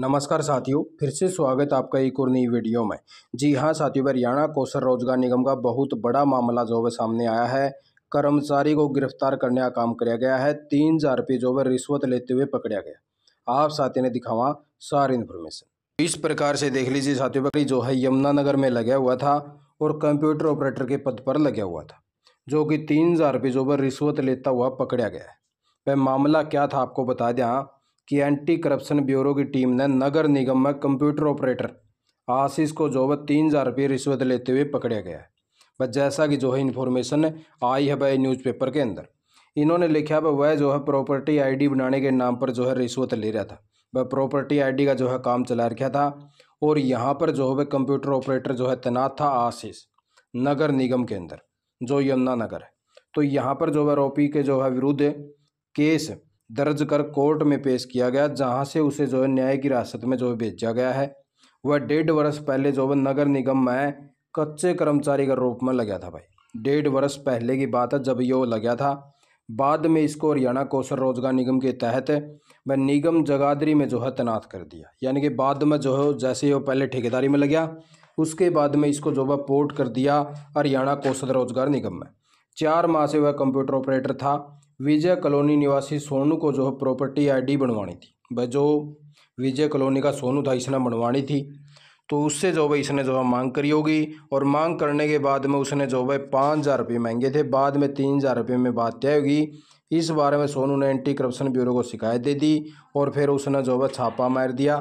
नमस्कार साथियों फिर से स्वागत आपका एक और नई वीडियो में जी हाँ साथियों हरियाणा कौशल रोजगार निगम का बहुत बड़ा मामला जो है सामने आया है कर्मचारी को गिरफ्तार करने का काम किया गया है तीन हजार रुपये जो है रिश्वत लेते हुए पकड़ा गया आप साथी ने दिखावा सारी इन्फॉर्मेशन इस प्रकार से देख लीजिए साथियों पर जो है यमुनानगर में लगा हुआ था और कंप्यूटर ऑपरेटर के पद पर लगा हुआ था जो कि तीन हजार रुपये जो है रिश्वत लेता हुआ पकड़ा गया है वह मामला क्या था आपको बता दें हाँ? कि एंटी करप्शन ब्यूरो की टीम ने नगर निगम में कंप्यूटर ऑपरेटर आशीष को जो है तीन हज़ार रुपये रिश्वत लेते हुए पकड़ा गया है वह जैसा कि जो है इन्फॉर्मेशन आई है भाई न्यूज़पेपर के अंदर इन्होंने लिखा है वह जो है प्रॉपर्टी आईडी बनाने के नाम पर जो है रिश्वत ले रहा था वह प्रॉपर्टी आईडी का जो है काम चला रखा था और यहाँ पर जो है वह कंप्यूटर ऑपरेटर जो है तैनात था आशीष नगर निगम के अंदर जो यमुना नगर है तो यहाँ पर जो है आरोपी के जो है विरुद्ध केस दर्ज कर कोर्ट में पेश किया गया जहां से उसे जो है न्याय की हिरासत में जो है भेजा गया है वह डेढ़ वर्ष पहले जो है नगर निगम में कच्चे कर्मचारी का रूप में लगा था भाई डेढ़ वर्ष पहले की बात है जब यो लगा था बाद में इसको हरियाणा कौशल रोजगार निगम के तहत वह निगम जगादरी में जो है तैनात कर दिया यानी कि बाद में जो है जैसे वो पहले ठेकेदारी में लगा उसके बाद में इसको जो है पोर्ट कर दिया हरियाणा कौशल रोजगार निगम में चार माह से वह कंप्यूटर ऑपरेटर था विजय कॉलोनी निवासी सोनू को जो है प्रॉपर्टी आईडी बनवानी थी भाई जो विजय कॉलोनी का सोनू था इसने बनवानी थी तो उससे जो भाई इसने जो है मांग करी होगी और मांग करने के बाद में उसने जो भाई पाँच हज़ार रुपये मांगे थे बाद में तीन हज़ार रुपये में बात तय होगी इस बारे में सोनू ने एंटी करप्शन ब्यूरो को शिकायत दे दी और फिर उसने जो है छापा मार दिया